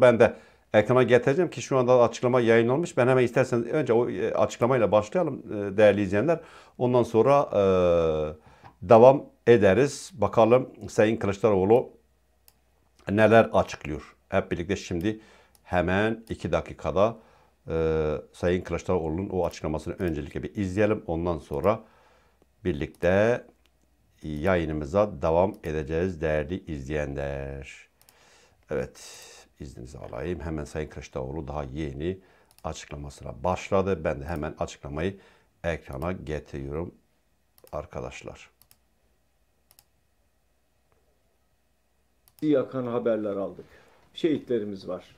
Ben de ekrana getireceğim ki şu anda açıklama yayınlanmış. Ben hemen isterseniz önce o e, açıklamayla başlayalım e, değerli izleyenler. Ondan sonra e, devam ederiz. Bakalım Sayın Kılıçdaroğlu neler açıklıyor. Hep birlikte şimdi hemen iki dakikada e, Sayın Kılıçdaroğlu'nun o açıklamasını öncelikle bir izleyelim. Ondan sonra birlikte yayınımıza devam edeceğiz değerli izleyenler. Evet izninizi alayım. Hemen Sayın Kılıçdaroğlu daha yeni açıklamasına başladı. Ben de hemen açıklamayı ekrana getiriyorum arkadaşlar. Yakan haberler aldık. Şehitlerimiz var.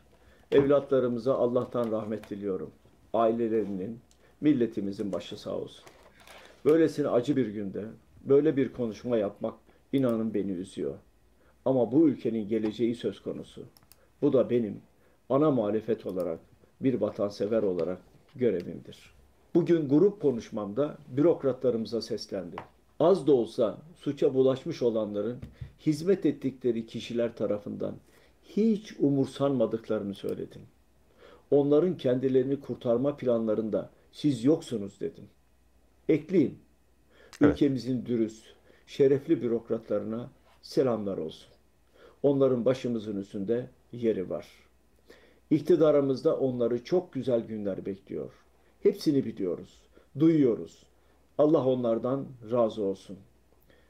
Evlatlarımıza Allah'tan rahmet diliyorum. Ailelerinin, milletimizin başı sağ olsun. Böylesine acı bir günde böyle bir konuşma yapmak inanın beni üzüyor. Ama bu ülkenin geleceği söz konusu. Bu da benim ana muhalefet olarak, bir vatansever olarak görevimdir. Bugün grup konuşmamda bürokratlarımıza seslendi. Az da olsa suça bulaşmış olanların hizmet ettikleri kişiler tarafından hiç umursanmadıklarını söyledim. Onların kendilerini kurtarma planlarında siz yoksunuz dedim. Ekleyeyim. Evet. Ülkemizin dürüst, şerefli bürokratlarına selamlar olsun. Onların başımızın üstünde yeri var. İktidarımızda onları çok güzel günler bekliyor. Hepsini biliyoruz, duyuyoruz. Allah onlardan razı olsun.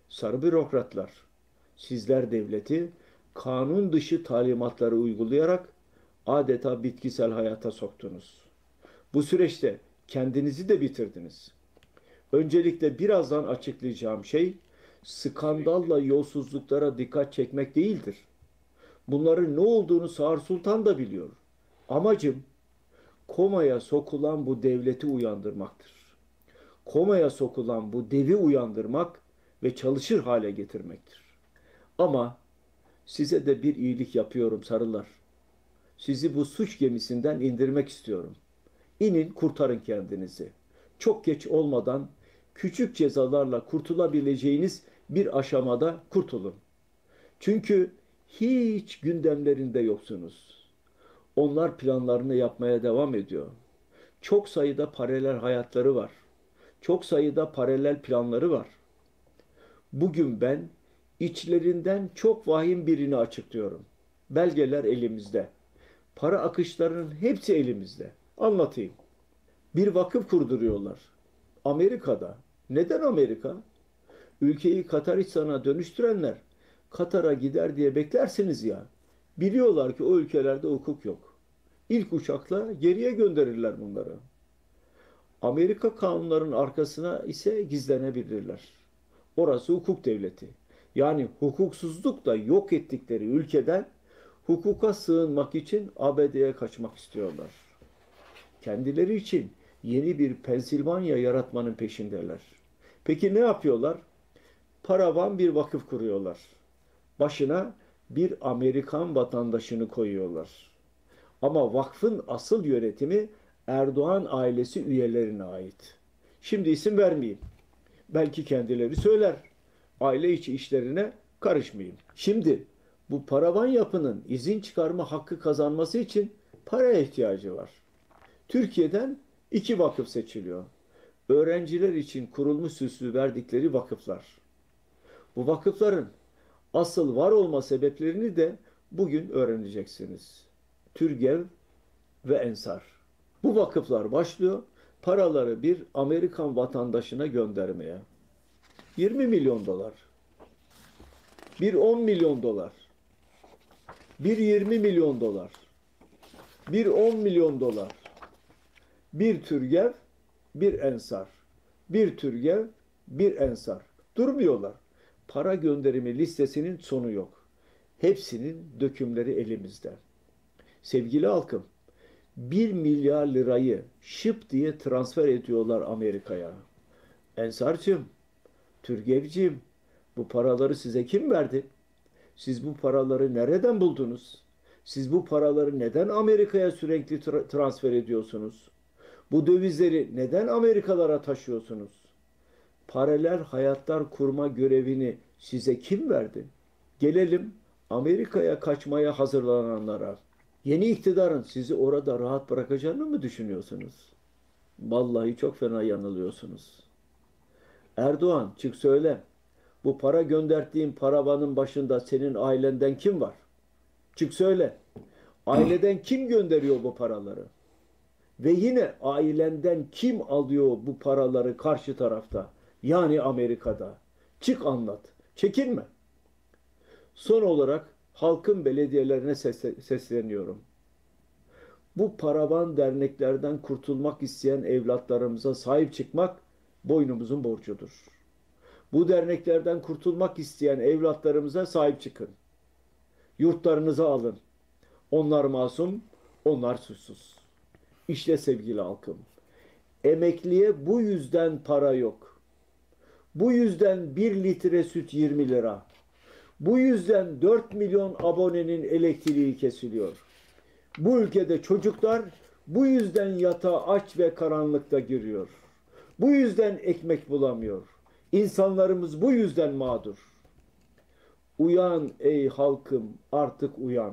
Sarı bürokratlar, sizler devleti kanun dışı talimatları uygulayarak adeta bitkisel hayata soktunuz. Bu süreçte kendinizi de bitirdiniz. Öncelikle birazdan açıklayacağım şey skandalla yolsuzluklara dikkat çekmek değildir. Bunların ne olduğunu Sağır Sultan da biliyor. Amacım komaya sokulan bu devleti uyandırmaktır. Komaya sokulan bu devi uyandırmak ve çalışır hale getirmektir. Ama size de bir iyilik yapıyorum sarılar. Sizi bu suç gemisinden indirmek istiyorum. İnin kurtarın kendinizi. Çok geç olmadan küçük cezalarla kurtulabileceğiniz bir aşamada kurtulun. Çünkü hiç gündemlerinde yoksunuz. Onlar planlarını yapmaya devam ediyor. Çok sayıda paralel hayatları var. Çok sayıda paralel planları var. Bugün ben içlerinden çok vahim birini açıklıyorum. Belgeler elimizde. Para akışlarının hepsi elimizde. Anlatayım. Bir vakıf kurduruyorlar. Amerika'da. Neden Amerika? Ülkeyi Katar sana dönüştürenler Katar'a gider diye beklersiniz ya. Biliyorlar ki o ülkelerde hukuk yok. İlk uçakla geriye gönderirler bunları. Amerika kanunlarının arkasına ise gizlenebilirler. Orası hukuk devleti. Yani hukuksuzlukla yok ettikleri ülkeden hukuka sığınmak için ABD'ye kaçmak istiyorlar. Kendileri için yeni bir Pensilvanya yaratmanın peşindeler. Peki ne yapıyorlar? Paravan bir vakıf kuruyorlar başına bir Amerikan vatandaşını koyuyorlar. Ama vakfın asıl yönetimi Erdoğan ailesi üyelerine ait. Şimdi isim vermeyeyim. Belki kendileri söyler. Aile içi işlerine karışmayayım. Şimdi bu paravan yapının izin çıkarma hakkı kazanması için paraya ihtiyacı var. Türkiye'den iki vakıf seçiliyor. Öğrenciler için kurulmuş süslü verdikleri vakıflar. Bu vakıfların asıl var olma sebeplerini de bugün öğreneceksiniz. Türgev ve Ensar. Bu vakıflar başlıyor paraları bir Amerikan vatandaşına göndermeye. 20 milyon dolar. Bir 10 milyon dolar. Bir 20 milyon dolar. Bir 10 milyon dolar. Bir Türgev, bir Ensar. Bir Türgev, bir Ensar. Durmuyorlar para gönderimi listesinin sonu yok. Hepsinin dökümleri elimizde. Sevgili halkım, 1 milyar lirayı şıp diye transfer ediyorlar Amerika'ya. Ensar'cığım, Türgev'ciğim, bu paraları size kim verdi? Siz bu paraları nereden buldunuz? Siz bu paraları neden Amerika'ya sürekli tra transfer ediyorsunuz? Bu dövizleri neden Amerikalara taşıyorsunuz? paralel hayatlar kurma görevini size kim verdi? Gelelim Amerika'ya kaçmaya hazırlananlara. Yeni iktidarın sizi orada rahat bırakacağını mı düşünüyorsunuz? Vallahi çok fena yanılıyorsunuz. Erdoğan çık söyle. Bu para gönderdiğin paravanın başında senin ailenden kim var? Çık söyle. Aileden kim gönderiyor bu paraları? Ve yine ailenden kim alıyor bu paraları karşı tarafta? Yani Amerika'da. Çık anlat. Çekinme. Son olarak halkın belediyelerine sesleniyorum. Bu paravan derneklerden kurtulmak isteyen evlatlarımıza sahip çıkmak boynumuzun borcudur. Bu derneklerden kurtulmak isteyen evlatlarımıza sahip çıkın. Yurtlarınızı alın. Onlar masum, onlar suçsuz. İşte sevgili halkım. Emekliye bu yüzden para yok. Bu yüzden 1 litre süt 20 lira. Bu yüzden 4 milyon abonenin elektriği kesiliyor. Bu ülkede çocuklar bu yüzden yatağa aç ve karanlıkta giriyor. Bu yüzden ekmek bulamıyor. İnsanlarımız bu yüzden mağdur. Uyan ey halkım artık uyan.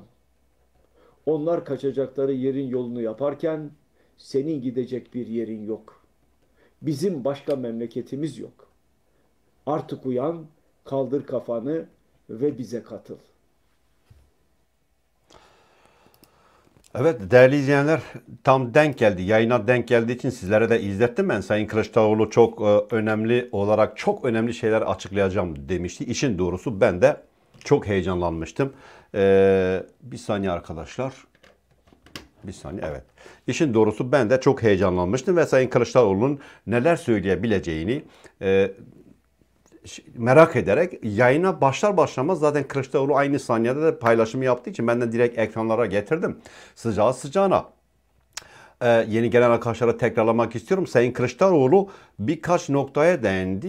Onlar kaçacakları yerin yolunu yaparken senin gidecek bir yerin yok. Bizim başka memleketimiz yok. Artık uyan, kaldır kafanı ve bize katıl. Evet değerli izleyenler tam denk geldi. Yayına denk geldiği için sizlere de izlettim ben. Sayın Kılıçdaroğlu çok e, önemli olarak çok önemli şeyler açıklayacağım demişti. İşin doğrusu ben de çok heyecanlanmıştım. Ee, bir saniye arkadaşlar. Bir saniye evet. İşin doğrusu ben de çok heyecanlanmıştım ve Sayın Kılıçdaroğlu'nun neler söyleyebileceğini e, merak ederek yayına başlar başlamaz zaten Kılıçdaroğlu aynı saniyede de paylaşımı yaptığı için benden direkt ekranlara getirdim. Sıcağı sıcağına. Ee, yeni gelen arkadaşlara tekrarlamak istiyorum. Sayın Kılıçdaroğlu birkaç noktaya değindi.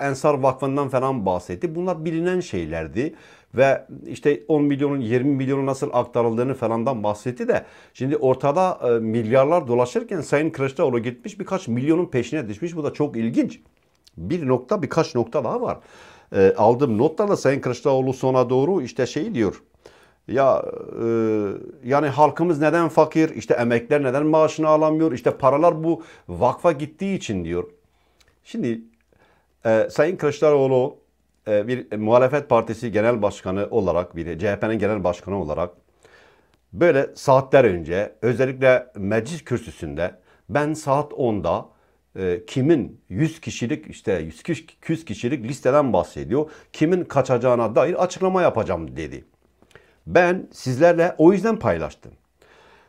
Ee, Ensar Vakfı'ndan falan bahsetti. Bunlar bilinen şeylerdi. Ve işte 10 milyonun 20 milyonun nasıl aktarıldığını falandan bahsetti de şimdi ortada e, milyarlar dolaşırken Sayın Kılıçdaroğlu gitmiş birkaç milyonun peşine düşmüş. Bu da çok ilginç bir nokta birkaç nokta daha var. E, aldığım notlarla Sayın Kılıçdaroğlu sona doğru işte şey diyor. Ya e, yani halkımız neden fakir? İşte emekler neden maaşını alamıyor? İşte paralar bu vakfa gittiği için diyor. Şimdi e, Sayın Kılıçdaroğlu e, bir muhalefet partisi genel başkanı olarak bir CHP'nin genel başkanı olarak böyle saatler önce özellikle meclis kürsüsünde ben saat 10'da e, kimin 100 kişilik işte 100 kişilik listeden bahsediyor. Kimin kaçacağına dair açıklama yapacağım dedi. Ben sizlerle o yüzden paylaştım.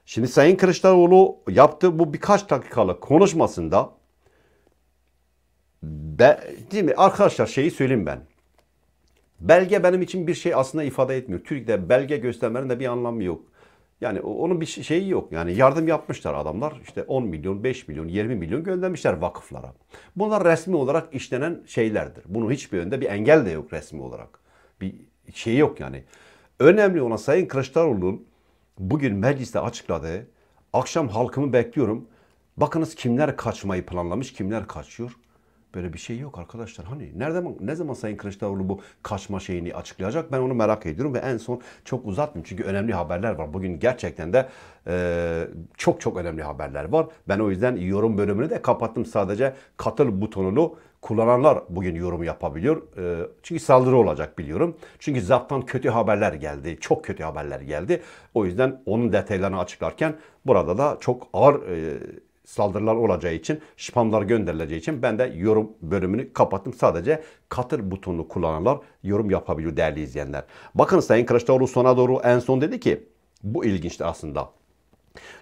Şimdi Sayın Kılıçdaroğlu yaptı bu birkaç dakikalık konuşmasında be, değil mi? Arkadaşlar şeyi söyleyeyim ben. Belge benim için bir şey aslında ifade etmiyor. Türkiye'de belge göstermenin de bir anlamı yok. Yani onun bir şey, şeyi yok. Yani yardım yapmışlar adamlar. İşte 10 milyon, 5 milyon, 20 milyon göndermişler vakıflara. Bunlar resmi olarak işlenen şeylerdir. Bunun hiçbir önünde bir engel de yok resmi olarak. Bir şey yok yani. Önemli olan Sayın Kılıçdaroğlu'nun bugün mecliste açıkladığı akşam halkımı bekliyorum. Bakınız kimler kaçmayı planlamış, kimler kaçıyor. Böyle bir şey yok arkadaşlar. Hani nereden ne zaman Sayın Kılıçdaroğlu bu kaçma şeyini açıklayacak? Ben onu merak ediyorum ve en son çok uzatmayayım çünkü önemli haberler var. Bugün gerçekten de e, çok çok önemli haberler var. Ben o yüzden yorum bölümünü de kapattım. Sadece katıl butonunu kullananlar bugün yorum yapabiliyor. E, çünkü saldırı olacak biliyorum. Çünkü zaten kötü haberler geldi. Çok kötü haberler geldi. O yüzden onun detaylarını açıklarken burada da çok ağır e, saldırılar olacağı için, spamlar gönderileceği için ben de yorum bölümünü kapattım. Sadece katır butonunu kullananlar yorum yapabiliyor değerli izleyenler. Bakın Sayın Kılıçdaroğlu sona doğru en son dedi ki bu ilginçti aslında.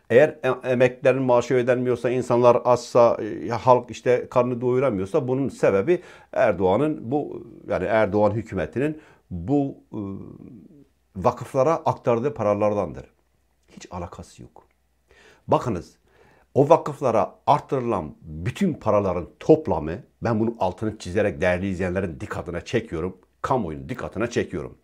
Eğer emeklerin maaşı ödenmiyorsa, insanlar azsa, e, halk işte karnı doyuramıyorsa bunun sebebi Erdoğan'ın bu yani Erdoğan hükümetinin bu e, vakıflara aktardığı paralardandır. Hiç alakası yok. Bakınız o vakıflara artırılan bütün paraların toplamı, ben bunu altını çizerek değerli izleyenlerin dikkatine çekiyorum, kamuoyunun dikkatine çekiyorum.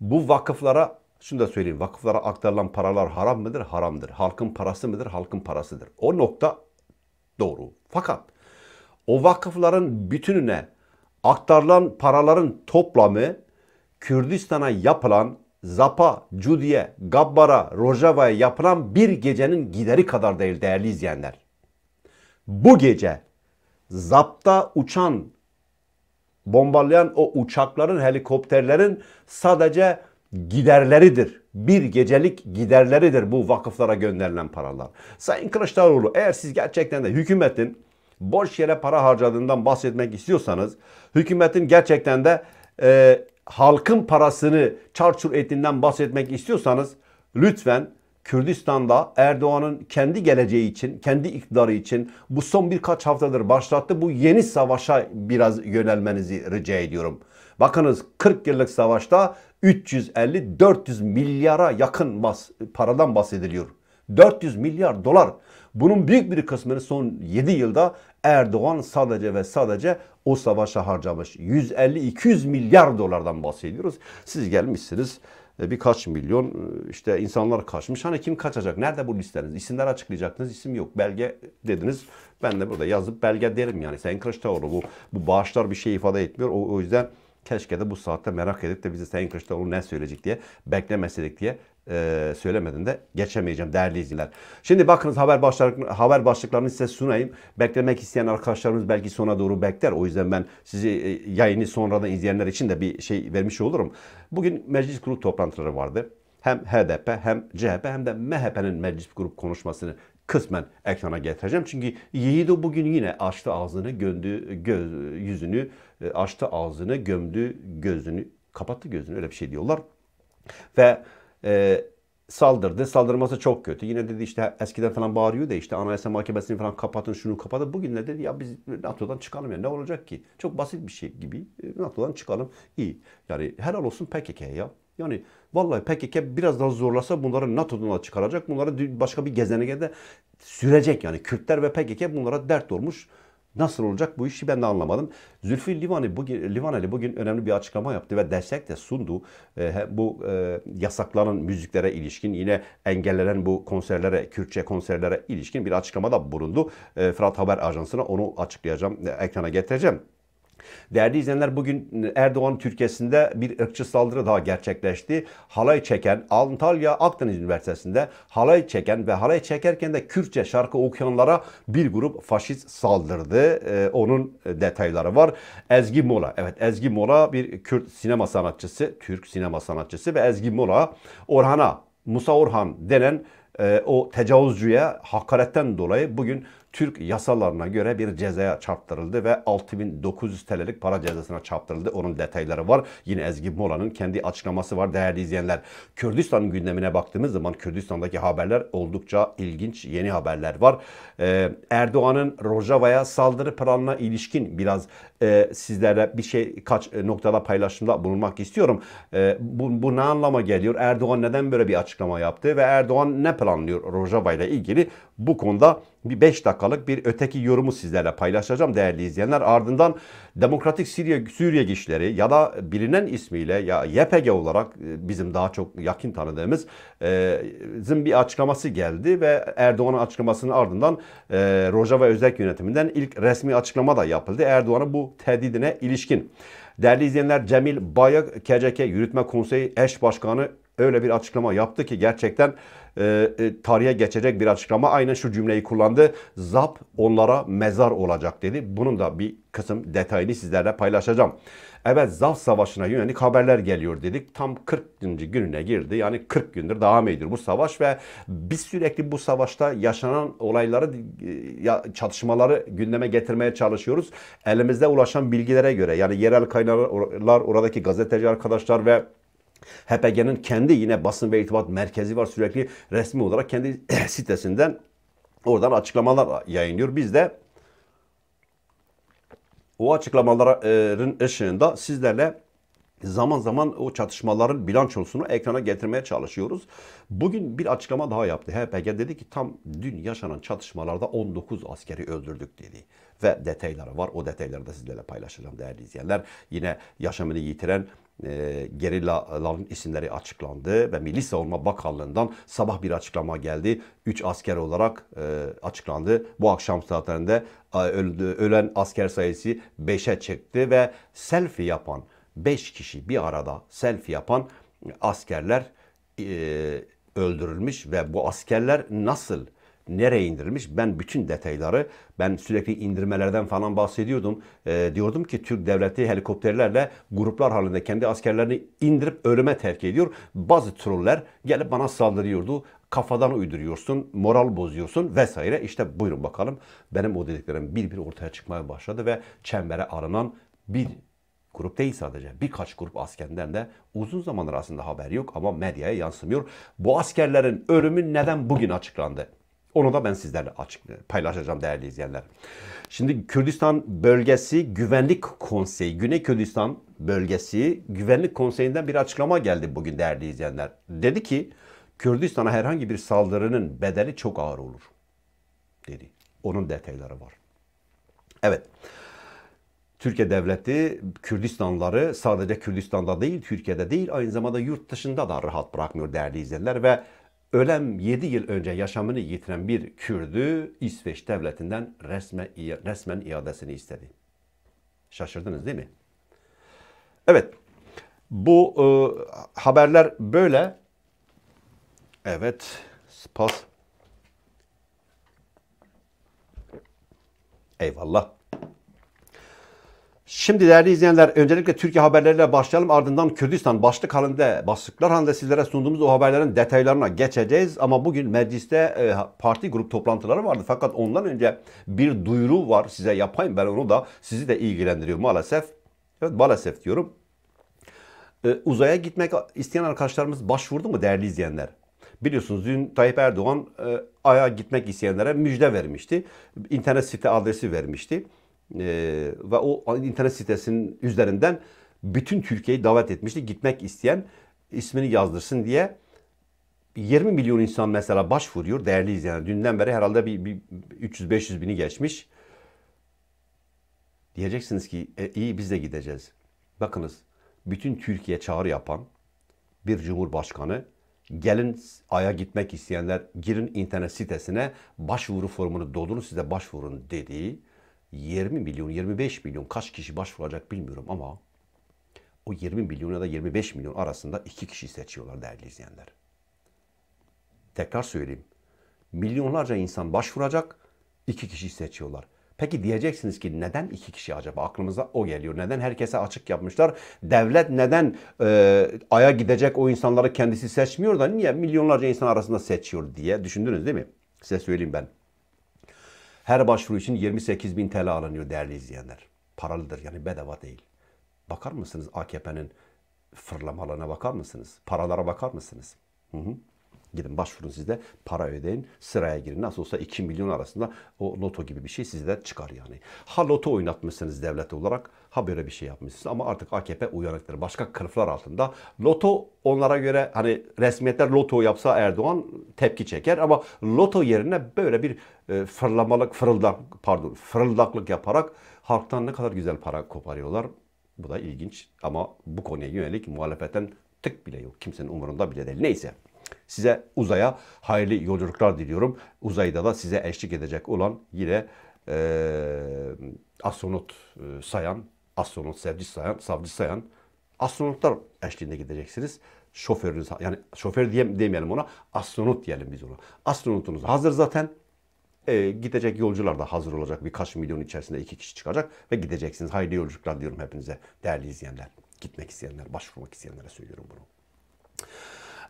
Bu vakıflara, şunu da söyleyeyim, vakıflara aktarılan paralar haram mıdır? Haramdır. Halkın parası mıdır? Halkın parasıdır. O nokta doğru. Fakat o vakıfların bütününe aktarılan paraların toplamı Kürdistan'a yapılan Zapa, Cudiye, Gabbara, Rojava'ya yapılan bir gecenin gideri kadar değil değerli izleyenler. Bu gece zapta uçan, bombalayan o uçakların, helikopterlerin sadece giderleridir. Bir gecelik giderleridir bu vakıflara gönderilen paralar. Sayın Kılıçdaroğlu eğer siz gerçekten de hükümetin boş yere para harcadığından bahsetmek istiyorsanız hükümetin gerçekten de e, halkın parasını çarçur ettiğinden bahsetmek istiyorsanız lütfen Kürdistan'da Erdoğan'ın kendi geleceği için, kendi iktidarı için bu son birkaç haftadır başlattı. Bu yeni savaşa biraz yönelmenizi rica ediyorum. Bakınız 40 yıllık savaşta 350-400 milyara yakın bas, paradan bahsediliyor. 400 milyar dolar. Bunun büyük bir kısmını son 7 yılda Erdoğan sadece ve sadece o savaşa harcamış. 150-200 milyar dolardan bahsediyoruz. Siz gelmişsiniz e, birkaç milyon e, işte insanlar kaçmış. Hani kim kaçacak? Nerede bu listeniz? İsimler açıklayacaktınız. İsim yok. Belge dediniz. Ben de burada yazıp belge derim yani. Sayın Kılıçdaroğlu bu, bu bağışlar bir şey ifade etmiyor. O, o yüzden Keşke de bu saatte merak edip de bizi Sayın Kılıçdaroğlu ne söyleyecek diye beklemeseydik diye e, söylemeden de geçemeyeceğim değerli izleyiciler. Şimdi bakınız haber, başlık, haber başlıklarını size sunayım. Beklemek isteyen arkadaşlarımız belki sona doğru bekler. O yüzden ben sizi e, yayını sonradan izleyenler için de bir şey vermiş olurum. Bugün meclis kurulu toplantıları vardı hem HDP hem CHP hem de MHP'nin meclis grup konuşmasını kısmen ekrana getireceğim. Çünkü Yiğido bugün yine açtı ağzını, gömdü göz, yüzünü, e, açtı ağzını, gömdü gözünü, kapattı gözünü öyle bir şey diyorlar. Ve e, saldırdı. Saldırması çok kötü. Yine dedi işte eskiden falan bağırıyor da işte anayasa mahkemesini falan kapatın şunu kapatın. Bugün ne dedi ya biz NATO'dan çıkalım ya ne olacak ki? Çok basit bir şey gibi e, NATO'dan çıkalım iyi. Yani helal olsun PKK'ya ya. Yani vallahi PKK biraz daha zorlasa bunları NATO'dan da çıkaracak. Bunları başka bir gezegene de sürecek yani. Kürtler ve PKK bunlara dert olmuş. Nasıl olacak bu işi ben de anlamadım. Zülfü Livaneli bugün, Livaneli bugün önemli bir açıklama yaptı ve destek de sundu. E, bu e, yasaklanan müziklere ilişkin yine engellenen bu konserlere, Kürtçe konserlere ilişkin bir açıklama da bulundu. E, Fırat Haber Ajansı'na onu açıklayacağım, e, ekrana getireceğim. Değerli izleyenler bugün Erdoğan Türkiye'sinde bir ırkçı saldırı daha gerçekleşti. Halay çeken Antalya Akdeniz Üniversitesi'nde halay çeken ve halay çekerken de Kürtçe şarkı okuyanlara bir grup faşist saldırdı. Ee, onun detayları var. Ezgi Mola. Evet Ezgi Mola bir Kürt sinema sanatçısı, Türk sinema sanatçısı ve Ezgi Mola Orhan'a Musa Orhan denen e, o tecavüzcüye hakaretten dolayı bugün Türk yasalarına göre bir cezaya çarptırıldı ve 6900 TL'lik para cezasına çarptırıldı. Onun detayları var. Yine Ezgi Mola'nın kendi açıklaması var değerli izleyenler. Kürdistan gündemine baktığımız zaman Kürdistan'daki haberler oldukça ilginç yeni haberler var. Ee, Erdoğan'ın Rojava'ya saldırı planına ilişkin biraz e, sizlerle bir şey kaç e, noktada paylaşımda bulunmak istiyorum. E, bu, bu ne anlama geliyor? Erdoğan neden böyle bir açıklama yaptı ve Erdoğan ne planlıyor Rojava ile ilgili? Bu konuda bir 5 dakikalık bir öteki yorumu sizlerle paylaşacağım değerli izleyenler. Ardından Demokratik Suriye, Suriye güçleri ya da bilinen ismiyle ya YPG olarak e, bizim daha çok yakın tanıdığımız e, bizim bir açıklaması geldi ve Erdoğan'ın açıklamasının ardından e, Rojava özel yönetiminden ilk resmi açıklama da yapıldı. Erdoğan'ın bu tehdidine ilişkin. Değerli izleyenler Cemil Bayak KCK Yürütme Konseyi Eş Başkanı öyle bir açıklama yaptı ki gerçekten e, e, tarihe geçecek bir açıklama. Aynen şu cümleyi kullandı. Zap onlara mezar olacak dedi. Bunun da bir kısım detayını sizlerle paylaşacağım. Evet Zaf Savaşı'na yönelik haberler geliyor dedik. Tam 40. gününe girdi. Yani 40 gündür devam ediyor bu savaş ve biz sürekli bu savaşta yaşanan olayları, e, çatışmaları gündeme getirmeye çalışıyoruz. Elimizde ulaşan bilgilere göre yani yerel kaynaklar, oradaki gazeteci arkadaşlar ve HPG'nin kendi yine basın ve irtibat merkezi var sürekli resmi olarak kendi sitesinden oradan açıklamalar yayınlıyor. Biz de o açıklamaların e, ışığında sizlerle zaman zaman o çatışmaların bilançosunu ekrana getirmeye çalışıyoruz. Bugün bir açıklama daha yaptı. HPG dedi ki tam dün yaşanan çatışmalarda 19 askeri öldürdük dedi. Ve detayları var. O detayları da sizlerle paylaşacağım değerli izleyenler. Yine yaşamını yitiren e, gerillaların isimleri açıklandı ve Milli Savunma Bakanlığı'ndan sabah bir açıklama geldi. 3 asker olarak e, açıklandı. Bu akşam saatlerinde e, öldü, ölen asker sayısı 5'e çıktı ve selfie yapan 5 kişi bir arada selfie yapan askerler e, öldürülmüş ve bu askerler nasıl nereye indirilmiş? Ben bütün detayları, ben sürekli indirmelerden falan bahsediyordum. E, diyordum ki Türk devleti helikopterlerle gruplar halinde kendi askerlerini indirip ölüme terk ediyor. Bazı troller gelip bana saldırıyordu. Kafadan uyduruyorsun, moral bozuyorsun vesaire. İşte buyurun bakalım. Benim o dediklerim bir bir ortaya çıkmaya başladı ve çembere aranan bir grup değil sadece. Birkaç grup askerden de uzun zamandır aslında haber yok ama medyaya yansımıyor. Bu askerlerin ölümü neden bugün açıklandı? Onu da ben sizlerle açık paylaşacağım değerli izleyenler. Şimdi Kürdistan Bölgesi Güvenlik Konseyi, Güney Kürdistan Bölgesi Güvenlik Konseyi'nden bir açıklama geldi bugün değerli izleyenler. Dedi ki Kürdistan'a herhangi bir saldırının bedeli çok ağır olur dedi. Onun detayları var. Evet. Türkiye devleti Kürdistanları sadece Kürdistan'da değil, Türkiye'de değil, aynı zamanda yurt dışında da rahat bırakmıyor değerli izleyenler ve Ölen 7 yıl önce yaşamını yitiren bir Kürdü İsveç devletinden resme, resmen iadesini istedi. Şaşırdınız değil mi? Evet. Bu e, haberler böyle. Evet. Spas. Eyvallah. Şimdi değerli izleyenler öncelikle Türkiye haberleriyle başlayalım. Ardından Kürdistan başlık halinde, baslıklar halinde sizlere sunduğumuz o haberlerin detaylarına geçeceğiz. Ama bugün mecliste e, parti grup toplantıları vardı. Fakat ondan önce bir duyuru var size yapayım. Ben onu da sizi de ilgilendiriyor maalesef. Evet maalesef diyorum. E, uzaya gitmek isteyen arkadaşlarımız başvurdu mu değerli izleyenler? Biliyorsunuz dün Tayyip Erdoğan e, Ay'a gitmek isteyenlere müjde vermişti. İnternet site adresi vermişti. Ee, ve o internet sitesinin üzerinden bütün Türkiye'yi davet etmişti. Gitmek isteyen ismini yazdırsın diye 20 milyon insan mesela başvuruyor değerli izleyenler. Dünden beri herhalde bir, bir 300-500 bini geçmiş. Diyeceksiniz ki e, iyi biz de gideceğiz. Bakınız bütün Türkiye çağrı yapan bir cumhurbaşkanı gelin aya gitmek isteyenler girin internet sitesine başvuru formunu doldurun size başvurun dediği 20 milyon, 25 milyon kaç kişi başvuracak bilmiyorum ama o 20 milyon ya da 25 milyon arasında iki kişi seçiyorlar değerli izleyenler. Tekrar söyleyeyim. Milyonlarca insan başvuracak, iki kişi seçiyorlar. Peki diyeceksiniz ki neden iki kişi acaba? Aklımıza o geliyor. Neden herkese açık yapmışlar? Devlet neden e, aya gidecek o insanları kendisi seçmiyor da niye milyonlarca insan arasında seçiyor diye düşündünüz değil mi? Size söyleyeyim ben. Her başvuru için 28 bin TL alınıyor değerli izleyenler. Paralıdır yani bedava değil. Bakar mısınız AKP'nin fırlamalarına bakar mısınız? Paralara bakar mısınız? Hı hı. Gidin başvurun sizde para ödeyin. Sıraya girin. Nasıl olsa 2 milyon arasında o loto gibi bir şey sizden çıkar yani. Ha loto oynatmışsınız devlet olarak ha böyle bir şey yapmışsınız. Ama artık AKP uyanıktır. Başka kılıflar altında. Loto onlara göre hani resmiyetler loto yapsa Erdoğan tepki çeker ama loto yerine böyle bir e, fırlamalık, fırıldak, pardon fırıldaklık yaparak halktan ne kadar güzel para koparıyorlar. Bu da ilginç ama bu konuya yönelik muhalefetten tık bile yok. Kimsenin umurunda bile değil. Neyse. Size uzaya hayırlı yolculuklar diliyorum. Uzayda da size eşlik edecek olan yine e, astronot e, sayan, astronot savcı sayan, savcı sayan astronotlar eşliğinde gideceksiniz. Şoförünüz, yani şoför diye, demeyelim ona, astronot diyelim biz ona. Astronotunuz hazır zaten. E, gidecek yolcular da hazır olacak. Birkaç milyon içerisinde iki kişi çıkacak ve gideceksiniz. Hayırlı yolculuklar diyorum hepinize değerli izleyenler. Gitmek isteyenler, başvurmak isteyenlere söylüyorum bunu.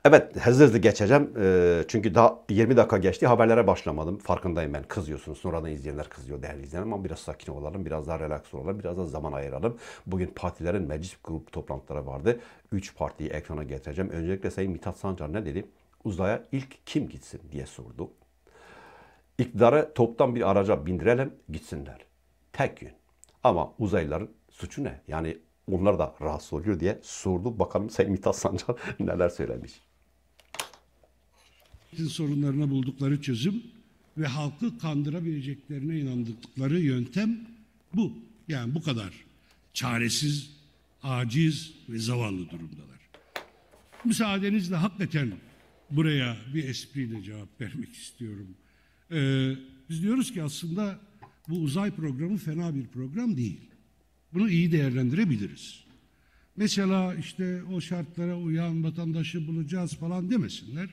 Evet hızlı hızlı geçeceğim. Ee, çünkü daha 20 dakika geçti. Haberlere başlamadım. Farkındayım ben. Kızıyorsunuz. Sonradan izleyenler kızıyor değerli izleyenler. Ama biraz sakin olalım. Biraz daha relax olalım. Biraz daha zaman ayıralım. Bugün partilerin meclis grup toplantıları vardı. 3 partiyi ekrana getireceğim. Öncelikle Sayın Mithat Sancar ne dedi? Uzaya ilk kim gitsin diye sordu. İktidarı toptan bir araca bindirelim gitsinler. Tek gün. Ama uzaylıların suçu ne? Yani onlar da rahatsız oluyor diye sordu. Bakalım Sayın Mithat Sancar neler söylemiş sorunlarına buldukları çözüm ve halkı kandırabileceklerine inandıkları yöntem bu. Yani bu kadar çaresiz, aciz ve zavallı durumdalar. Müsaadenizle hakikaten buraya bir espriyle cevap vermek istiyorum. Ee, biz diyoruz ki aslında bu uzay programı fena bir program değil. Bunu iyi değerlendirebiliriz. Mesela işte o şartlara uyan vatandaşı bulacağız falan demesinler.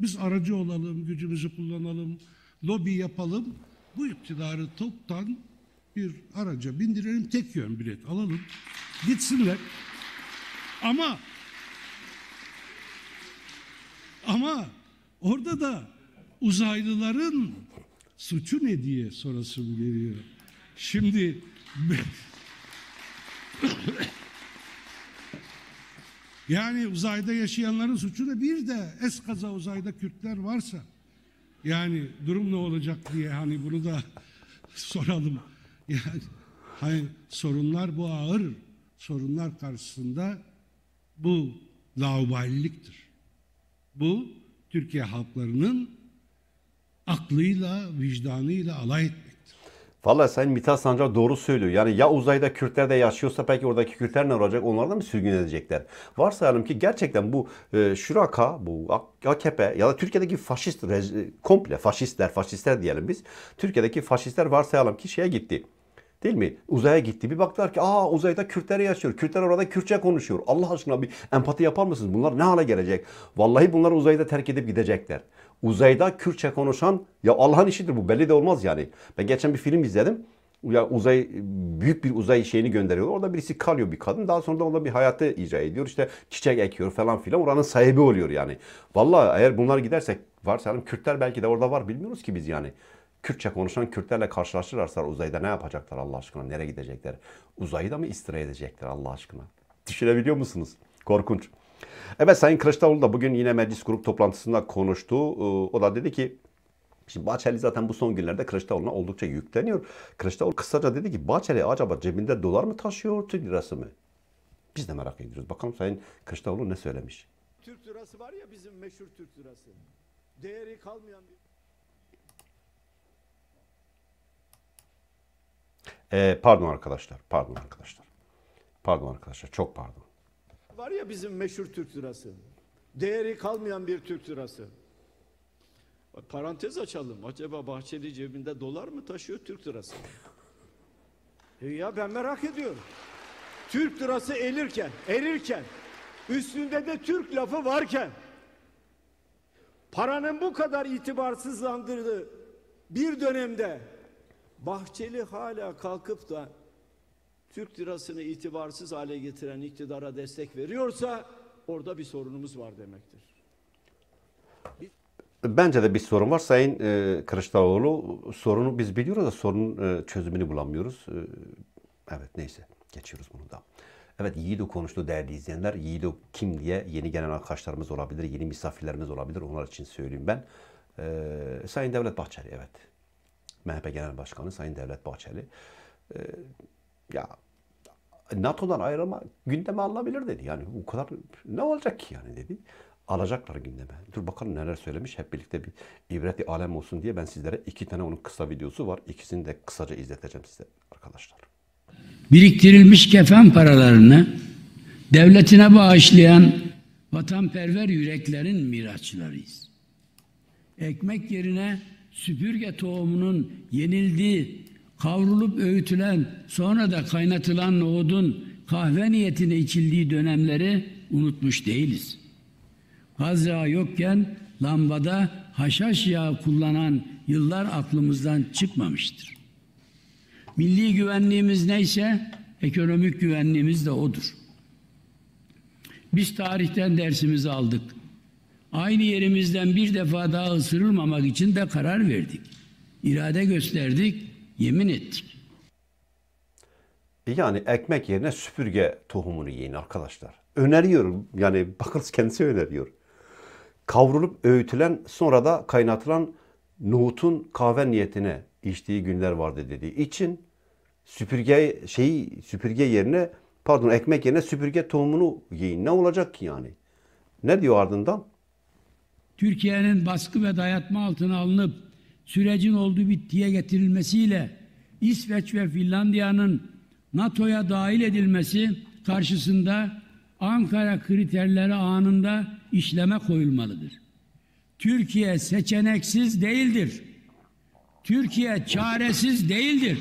Biz aracı olalım, gücümüzü kullanalım, lobi yapalım. Bu iktidarı toptan bir araca bindirelim, tek yön bilet alalım. Gitsinler. Ama ama orada da uzaylıların suçu ne diye sorasım geliyor. Şimdi Yani uzayda yaşayanların suçu da bir de eskaza uzayda Kürtler varsa yani durum ne olacak diye hani bunu da soralım. Yani hani sorunlar bu ağır sorunlar karşısında bu laubaliliktir. Bu Türkiye halklarının aklıyla, vicdanıyla alay etmek. Valla Sayın Mithat Sancar doğru söylüyor. Yani ya uzayda Kürtler de yaşıyorsa peki oradaki Kürtler ne olacak? Onlar da mı sürgün edecekler? Varsayalım ki gerçekten bu e, Şuraka, bu AKP ya da Türkiye'deki faşist, e, komple faşistler, faşistler diyelim biz. Türkiye'deki faşistler varsayalım ki şeye gitti. Değil mi? Uzaya gitti. Bir baktılar ki aa uzayda Kürtler yaşıyor. Kürtler orada Kürtçe konuşuyor. Allah aşkına bir empati yapar mısınız? Bunlar ne hale gelecek? Vallahi bunlar uzayda terk edip gidecekler uzayda Kürtçe konuşan ya Allah'ın işidir bu belli de olmaz yani. Ben geçen bir film izledim. Ya uzay büyük bir uzay şeyini gönderiyor. Orada birisi kalıyor bir kadın. Daha sonra da onda bir hayatı icra ediyor. İşte çiçek ekiyor falan filan. Oranın sahibi oluyor yani. Vallahi eğer bunlar gidersek varsayalım Kürtler belki de orada var bilmiyoruz ki biz yani. Kürtçe konuşan Kürtlerle karşılaşırlarsa uzayda ne yapacaklar Allah aşkına? Nereye gidecekler? Uzayı da mı istira edecekler Allah aşkına? Düşünebiliyor musunuz? Korkunç. Evet Sayın Kılıçdaroğlu da bugün yine meclis grup toplantısında konuştu. Ee, o da dedi ki Şimdi Bahçeli zaten bu son günlerde Kılıçdaroğlu'na oldukça yükleniyor. Kılıçdaroğlu kısaca dedi ki Bahçeli acaba cebinde dolar mı taşıyor, Türk lirası mı? Biz de merak ediyoruz. Bakalım Sayın Kılıçdaroğlu ne söylemiş? Türk lirası var ya bizim meşhur Türk lirası. Değeri kalmayan bir... Ee, pardon arkadaşlar, pardon arkadaşlar. Pardon arkadaşlar, çok pardon var ya bizim meşhur Türk lirası. Değeri kalmayan bir Türk lirası. Parantez açalım. Acaba Bahçeli cebinde dolar mı taşıyor Türk lirası? E ya ben merak ediyorum. Türk lirası elirken, erirken, üstünde de Türk lafı varken, paranın bu kadar itibarsızlandırdığı bir dönemde Bahçeli hala kalkıp da Türk lirasını itibarsız hale getiren iktidara destek veriyorsa orada bir sorunumuz var demektir. Bence de bir sorun var. Sayın e, Kılıçdaroğlu sorunu biz biliyoruz da sorunun e, çözümünü bulamıyoruz. E, evet neyse geçiyoruz bunu da. Evet Yiğido konuştu değerli izleyenler. Yiğido kim diye yeni gelen arkadaşlarımız olabilir, yeni misafirlerimiz olabilir. Onlar için söyleyeyim ben. E, Sayın Devlet Bahçeli evet. MHP Genel Başkanı Sayın Devlet Bahçeli. E, ya NATO'dan ayrılma gündeme alınabilir dedi. Yani bu kadar ne olacak ki yani dedi. Alacaklar gündeme. Dur bakalım neler söylemiş. Hep birlikte bir ibreti alem olsun diye ben sizlere iki tane onun kısa videosu var. İkisini de kısaca izleteceğim size arkadaşlar. Biriktirilmiş kefen paralarını devletine bağışlayan vatanperver yüreklerin miraçlarıyız. Ekmek yerine süpürge tohumunun yenildiği kavrulup öğütülen, sonra da kaynatılan nohudun kahve niyetine içildiği dönemleri unutmuş değiliz. Gaz yağı yokken lambada haşhaş yağı kullanan yıllar aklımızdan çıkmamıştır. Milli güvenliğimiz neyse ekonomik güvenliğimiz de odur. Biz tarihten dersimizi aldık. Aynı yerimizden bir defa daha ısırılmamak için de karar verdik. İrade gösterdik yemin ettik. Yani ekmek yerine süpürge tohumunu yiyin arkadaşlar. Öneriyorum yani bakınız kendisi öneriyor. Kavrulup öğütülen sonra da kaynatılan nohutun kahve niyetine içtiği günler vardı dediği için süpürge şeyi süpürge yerine pardon ekmek yerine süpürge tohumunu yiyin. Ne olacak ki yani? Ne diyor ardından? Türkiye'nin baskı ve dayatma altına alınıp sürecin olduğu bittiye getirilmesiyle İsveç ve Finlandiya'nın NATO'ya dahil edilmesi karşısında Ankara kriterleri anında işleme koyulmalıdır. Türkiye seçeneksiz değildir. Türkiye çaresiz değildir.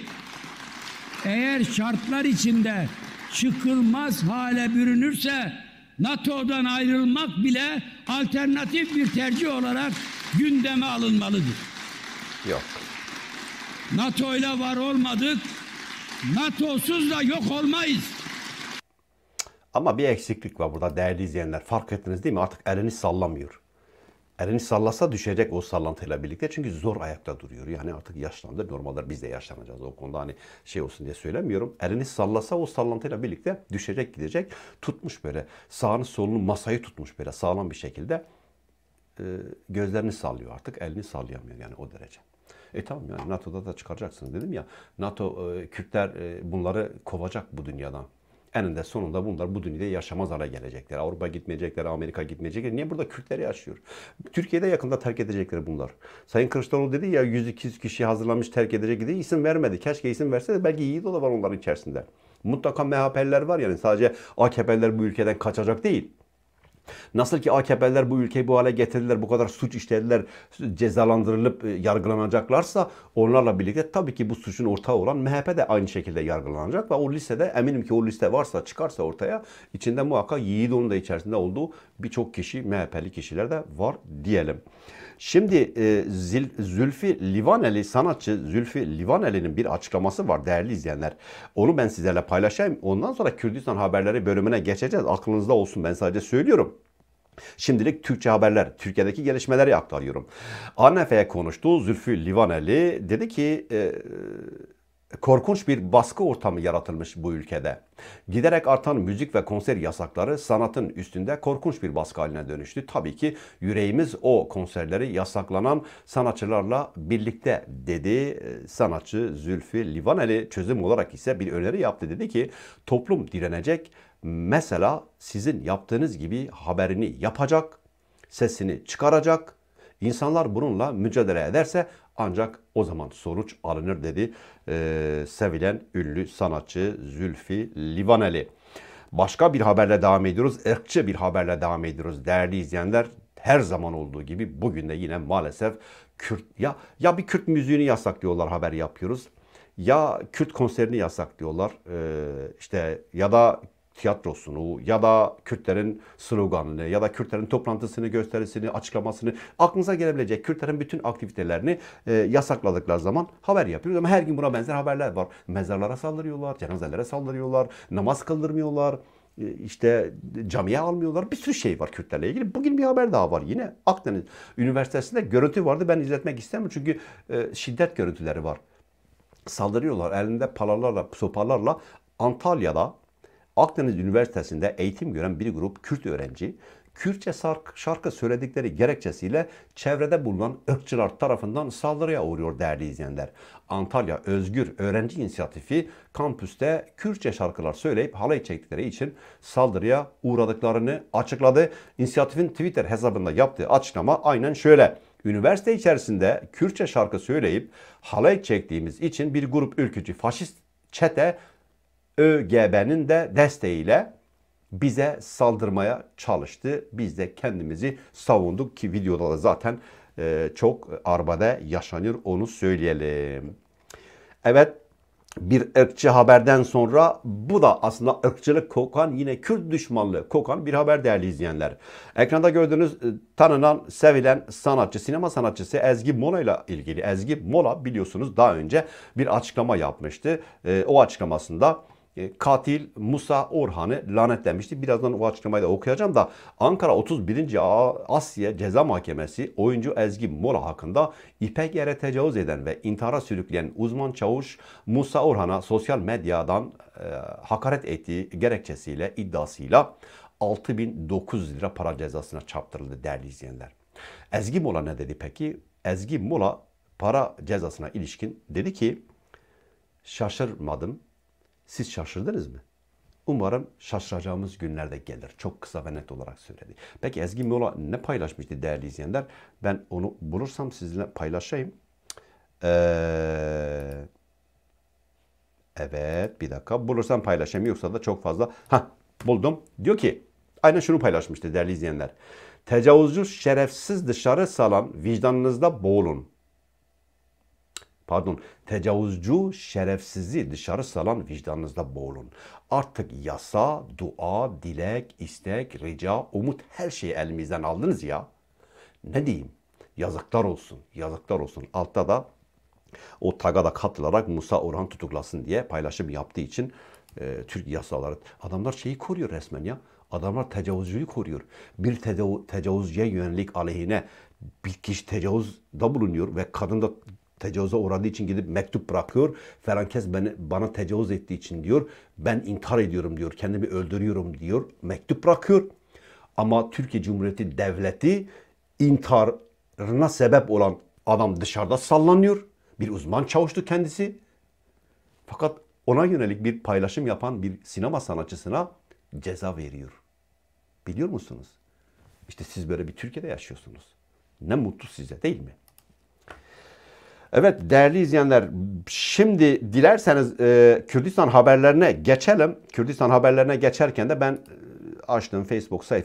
Eğer şartlar içinde çıkılmaz hale bürünürse NATO'dan ayrılmak bile alternatif bir tercih olarak gündeme alınmalıdır yok. NATO ile var olmadık. NATO'suz da yok olmayız. Ama bir eksiklik var burada değerli izleyenler. Fark ettiniz değil mi? Artık elini sallamıyor. Elini sallasa düşecek o sallantıyla birlikte. Çünkü zor ayakta duruyor. Yani artık yaşlandı. Normalde biz de yaşlanacağız. O konuda hani şey olsun diye söylemiyorum. Elini sallasa o sallantıyla birlikte düşecek gidecek. Tutmuş böyle sağını solunu masayı tutmuş böyle sağlam bir şekilde. Ee, gözlerini sallıyor artık. Elini sallayamıyor yani o derece. E tamam yani NATO'da da çıkaracaksın dedim ya. NATO e, Kürtler e, bunları kovacak bu dünyadan. Eninde sonunda bunlar bu dünyada yaşamaz hale gelecekler. Avrupa gitmeyecekler, Amerika gitmeyecekler. Niye burada Kürtleri yaşıyor? Türkiye'de yakında terk edecekler bunlar. Sayın Kılıçdaroğlu dedi ya 100-200 kişi hazırlamış terk edecek diye isim vermedi. Keşke isim verse de belki iyi dolu var onların içerisinde. Mutlaka MHP'liler var yani sadece AKP'liler bu ülkeden kaçacak değil. Nasıl ki AKP'liler bu ülkeyi bu hale getirdiler, bu kadar suç işlediler, cezalandırılıp e, yargılanacaklarsa onlarla birlikte tabii ki bu suçun ortağı olan MHP de aynı şekilde yargılanacak ve o listede eminim ki o liste varsa çıkarsa ortaya içinde muhakkak Yiğidoğlu'nun da içerisinde olduğu birçok kişi MHP'li kişiler de var diyelim. Şimdi e, Zil, Zülfü Livaneli sanatçı Zülfü Livaneli'nin bir açıklaması var değerli izleyenler. Onu ben sizlerle paylaşayım. Ondan sonra Kürdistan haberleri bölümüne geçeceğiz. Aklınızda olsun ben sadece söylüyorum. Şimdilik Türkçe haberler, Türkiye'deki gelişmeleri aktarıyorum. ANF'ye konuştu Zülfü Livaneli. Dedi ki e, korkunç bir baskı ortamı yaratılmış bu ülkede. Giderek artan müzik ve konser yasakları sanatın üstünde korkunç bir baskı haline dönüştü. Tabii ki yüreğimiz o konserleri yasaklanan sanatçılarla birlikte dedi e, sanatçı Zülfü Livaneli çözüm olarak ise bir öneri yaptı. Dedi ki toplum direnecek Mesela sizin yaptığınız gibi haberini yapacak, sesini çıkaracak. İnsanlar bununla mücadele ederse ancak o zaman sonuç alınır dedi ee, sevilen ünlü sanatçı Zülfü Livaneli. Başka bir haberle devam ediyoruz. Erkçe bir haberle devam ediyoruz. Değerli izleyenler her zaman olduğu gibi bugün de yine maalesef Kürt ya ya bir Kürt müziğini yasaklıyorlar haber yapıyoruz. Ya Kürt konserini yasaklıyorlar. Ee, işte ya da tiyatrosunu ya da Kürtlerin sloganını ya da Kürtlerin toplantısını, gösterisini, açıklamasını aklınıza gelebilecek Kürtlerin bütün aktivitelerini e, yasakladıkları zaman haber yapıyoruz. Ama her gün buna benzer haberler var. Mezarlara saldırıyorlar, cenazelere saldırıyorlar, namaz kıldırmıyorlar e, işte camiye almıyorlar. Bir sürü şey var Kürtlerle ilgili. Bugün bir haber daha var yine. Akdeniz Üniversitesi'nde görüntü vardı. Ben izletmek istemiyorum çünkü e, şiddet görüntüleri var. Saldırıyorlar elinde palalarla, sopalarla Antalya'da Akdeniz Üniversitesi'nde eğitim gören bir grup Kürt öğrenci, Kürtçe şarkı söyledikleri gerekçesiyle çevrede bulunan ırkçılar tarafından saldırıya uğruyor değerli izleyenler. Antalya Özgür Öğrenci İnisiyatifi kampüste Kürtçe şarkılar söyleyip halay çektikleri için saldırıya uğradıklarını açıkladı. İnisiyatifin Twitter hesabında yaptığı açıklama aynen şöyle. Üniversite içerisinde Kürtçe şarkı söyleyip halay çektiğimiz için bir grup ülkücü faşist çete ÖGB'nin de desteğiyle bize saldırmaya çalıştı. Biz de kendimizi savunduk ki videoda da zaten e, çok arbada yaşanır onu söyleyelim. Evet bir ırkçı haberden sonra bu da aslında ırkçılık kokan yine Kürt düşmanlığı kokan bir haber değerli izleyenler. Ekranda gördüğünüz e, tanınan, sevilen sanatçı, sinema sanatçısı Ezgi Mola ile ilgili. Ezgi Mola biliyorsunuz daha önce bir açıklama yapmıştı. E, o açıklamasında e, katil Musa Orhan'ı lanetlemişti. Birazdan o açıklamayı da okuyacağım da Ankara 31. Asya Ceza Mahkemesi oyuncu Ezgi Mola hakkında İpek yere tecavüz eden ve intihara sürükleyen uzman çavuş Musa Orhan'a sosyal medyadan e, hakaret ettiği gerekçesiyle iddiasıyla 6900 lira para cezasına çarptırıldı değerli izleyenler. Ezgi Mola ne dedi peki? Ezgi Mola para cezasına ilişkin dedi ki şaşırmadım siz şaşırdınız mı? Umarım şaşıracağımız günlerde gelir. Çok kısa ve net olarak söyledi. Peki Ezgi Mola ne paylaşmıştı değerli izleyenler? Ben onu bulursam sizinle paylaşayım. Ee, evet bir dakika bulursam paylaşayım. Yoksa da çok fazla. Ha buldum. Diyor ki aynen şunu paylaşmıştı değerli izleyenler. Tecavüzcü şerefsiz dışarı salan vicdanınızda boğulun pardon tecavüzcü şerefsizi dışarı salan vicdanınızda boğulun. Artık yasa, dua, dilek, istek, rica, umut her şeyi elimizden aldınız ya. Ne diyeyim? Yazıklar olsun, yazıklar olsun. Altta da o taga da katılarak Musa Orhan tutuklasın diye paylaşım yaptığı için e, Türk yasaları. Adamlar şeyi koruyor resmen ya. Adamlar tecavüzcüyü koruyor. Bir tecavüzcüye yönelik aleyhine bir kişi tecavüzde bulunuyor ve kadın da tecavüze uğradığı için gidip mektup bırakıyor. Ferankes beni, bana tecavüz ettiği için diyor. Ben intihar ediyorum diyor. Kendimi öldürüyorum diyor. Mektup bırakıyor. Ama Türkiye Cumhuriyeti Devleti intiharına sebep olan adam dışarıda sallanıyor. Bir uzman çavuştu kendisi. Fakat ona yönelik bir paylaşım yapan bir sinema sanatçısına ceza veriyor. Biliyor musunuz? İşte siz böyle bir Türkiye'de yaşıyorsunuz. Ne mutlu size değil mi? Evet değerli izleyenler şimdi dilerseniz e, Kürdistan haberlerine geçelim. Kürdistan haberlerine geçerken de ben e, açtığım Facebook sayfası